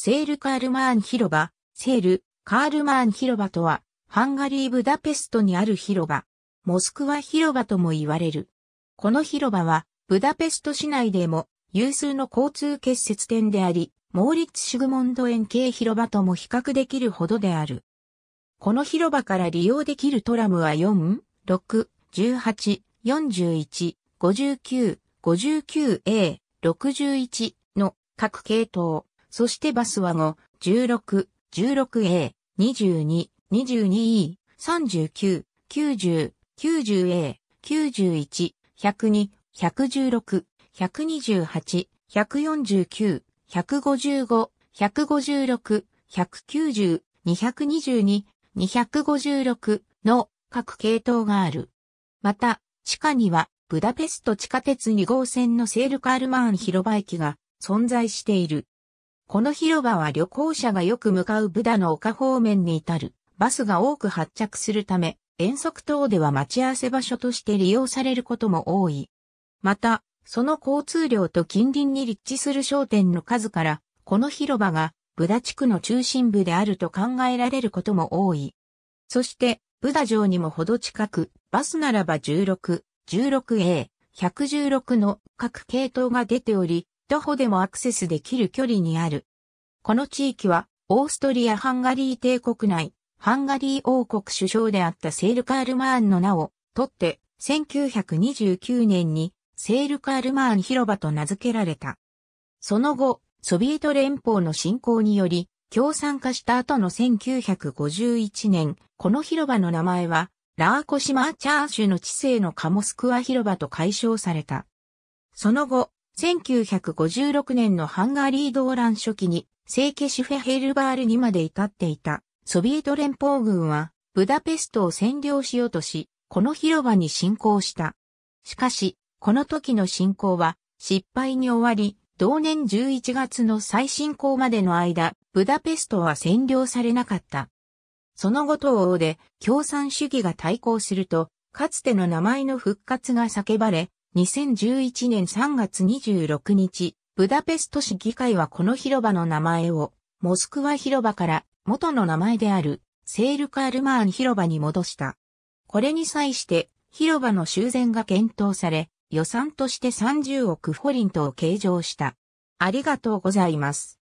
セールカールマーン広場、セール、カールマーン広場とは、ハンガリー・ブダペストにある広場、モスクワ広場とも言われる。この広場は、ブダペスト市内でも有数の交通結節点であり、モーリッツ・シュグモンド円形広場とも比較できるほどである。この広場から利用できるトラムは4、6、18、41、59、59A、61の各系統。そしてバスは5、16、16A、22、22E、39、90、90A、91、102、116、128、149、155、156、190、222、256の各系統がある。また、地下には、ブダペスト地下鉄2号線のセールカールマーン広場駅が存在している。この広場は旅行者がよく向かうブダの丘方面に至るバスが多く発着するため、遠足等では待ち合わせ場所として利用されることも多い。また、その交通量と近隣に立地する商店の数から、この広場がブダ地区の中心部であると考えられることも多い。そして、ブダ城にもほど近く、バスならば16、16A、116の各系統が出ており、徒歩でもアクセスできる距離にある。この地域は、オーストリア・ハンガリー帝国内、ハンガリー王国首相であったセールカールマーンの名を、とって、1929年に、セールカールマーン広場と名付けられた。その後、ソビエト連邦の侵攻により、共産化した後の1951年、この広場の名前は、ラーコシマーチャーシュの知性のカモスクワ広場と解消された。その後、1956年のハンガリー動乱初期に、聖ケシュフェヘルバールにまで至っていた、ソビエト連邦軍は、ブダペストを占領しようとし、この広場に侵攻した。しかし、この時の侵攻は、失敗に終わり、同年11月の再侵攻までの間、ブダペストは占領されなかった。その後東欧で共産主義が対抗すると、かつての名前の復活が叫ばれ、2011年3月26日、ブダペスト市議会はこの広場の名前を、モスクワ広場から元の名前であるセールカールマーン広場に戻した。これに際して広場の修繕が検討され、予算として30億フォリントを計上した。ありがとうございます。